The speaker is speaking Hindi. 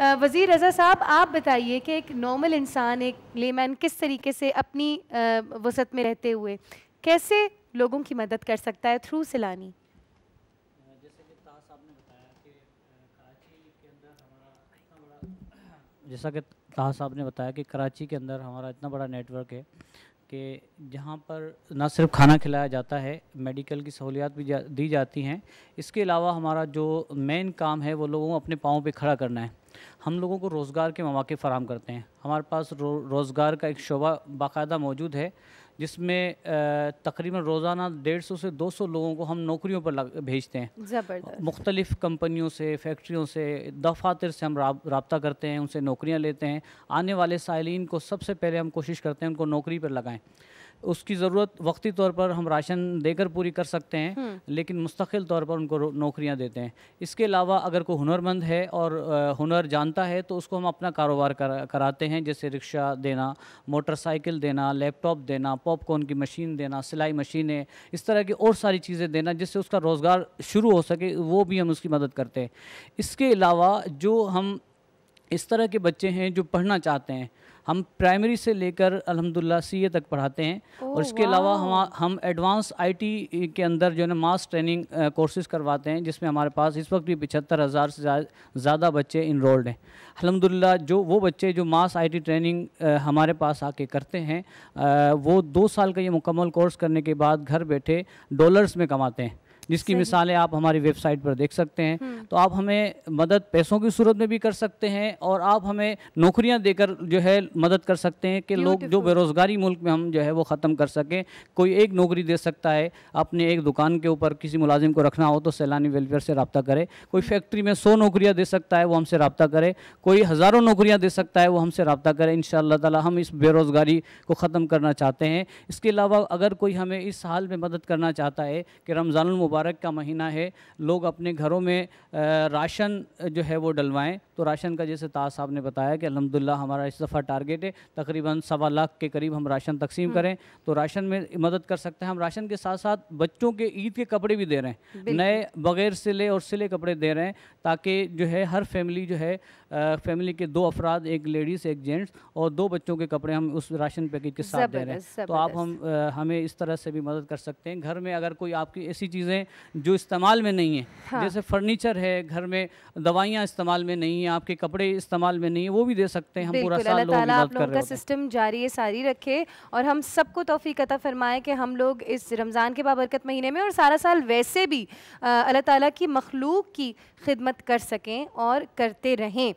वज़ी रज़ा साहब आप बताइए कि एक नॉर्मल इंसान एक लेमैन किस तरीके से अपनी वसत में रहते हुए कैसे लोगों की मदद कर सकता है थ्रू सिलानी जैसा कि ताह साहब ने बताया कि कराची के अंदर हमारा इतना बड़ा नेटवर्क है कि जहाँ पर ना सिर्फ खाना खिलाया जाता है मेडिकल की सहूलियात भी जा, दी जाती हैं इसके अलावा हमारा जो मेन काम है वो लोगों को अपने पाँव पे खड़ा करना है हम लोगों को रोज़गार के मौाक़े फ़राम करते हैं हमारे पास रो, रोज़गार का एक शोबा बाकायदा मौजूद है जिसमें तकरीबन रोज़ाना डेढ़ सौ से दो सौ लोगों को हम नौकरियों पर भेजते हैं मुख्तलिफ़ कंपनियों से फैक्ट्रियों से दफातर से हम रबता करते हैं उनसे नौकरियाँ लेते हैं आने वाले सालीन को सबसे पहले हम कोशिश करते हैं उनको नौकरी पर लगाएँ उसकी ज़रूरत वक्ती तौर पर हम राशन देकर पूरी कर सकते हैं हम्म। लेकिन मुस्तकिल तौर पर उनको नौकरियाँ देते हैं इसके अलावा अगर कोई हुनरमंद है और हुनर जानता है तो उसको हम अपना कारोबार कर कराते हैं जैसे रिक्शा देना मोटरसाइकिल देना लैपटॉप देना पॉपकॉर्न की मशीन देना सिलाई मशीनें इस तरह की और सारी चीज़ें देना जिससे उसका रोज़गार शुरू हो सके वो भी हम उसकी मदद करते हैं इसके अलावा जो हम इस तरह के बच्चे हैं जो पढ़ना चाहते हैं हम प्राइमरी से लेकर अलहमदिल्ला सी तक पढ़ाते हैं और इसके अलावा हम हम एडवांस आईटी के अंदर जो है ना मास ट्रेनिंग कोर्सेज करवाते हैं जिसमें हमारे पास इस वक्त भी पिछहत्तर हज़ार से ज़्यादा बच्चे इनरोल्ड हैं अलहमदिल्ला जो वो बच्चे जो मास आईटी ट्रेनिंग हमारे पास आके करते हैं वो दो साल का ये मुकम्मल कोर्स करने के बाद घर बैठे डॉलर्स में कमाते हैं जिसकी मिसालें आप हमारी वेबसाइट पर देख सकते हैं हम्म। तो आप हमें मदद पैसों की सूरत में भी कर सकते हैं और आप हमें नौकरियां देकर जो है मदद कर सकते हैं कि लोग जो बेरोज़गारी मुल्क में हम जो है वो ख़त्म कर सकें कोई एक नौकरी दे सकता है अपने एक दुकान के ऊपर किसी मुलाजिम को रखना हो तो सैलानी वेलफेयर से रबता करे कोई फैक्ट्री में सौ नौकरियाँ दे सकता है वो हमसे रबता करे कोई हज़ारों नौकरियाँ दे सकता है वो हमसे रबता करे इन शाह हम इस बेरोज़गारी को ख़त्म करना चाहते हैं इसके अलावा अगर कोई हमें इस हाल में मदद करना चाहता है कि रमज़ानमबारक मुबारक का महीना है लोग अपने घरों में राशन जो है वो डलवाएं तो राशन का जैसे ताज साहब ने बताया कि अलहमदिल्ला हमारा इस दफ़ा टारगेट है तकरीबन सवा लाख के करीब हम राशन तकसीम हम्म। करें तो राशन में मदद कर सकते हैं हम राशन के साथ साथ बच्चों के ईद के कपड़े भी दे रहे हैं नए बगैर सिले और सिले कपड़े दे रहे हैं ताकि जो है हर फैमिली जो है फैमिली के दो अफराद एक लेडीज़ एक जेंट्स और दो बच्चों के कपड़े हम उस राशन पैकेज के साथ दे रहे हैं तो आप हम हमें इस तरह से भी मदद कर सकते हैं घर में अगर कोई आपकी ऐसी चीज़ें जो इस्तेमाल में नहीं है हाँ। जैसे फर्नीचर है घर में दवाइयाँ इस्तेमाल में नहीं है आपके कपड़े इस्तेमाल में नहीं है वो भी दे सकते हैं हम पूरा साल लोग का सिस्टम जारी सारी रखे और हम सबको तोफ़ी कता फरमाए कि हम लोग इस रमज़ान के बाबरकत महीने में और सारा साल वैसे भी अल्लाह ताला की मखलूक की खिदमत कर सकें और करते रहें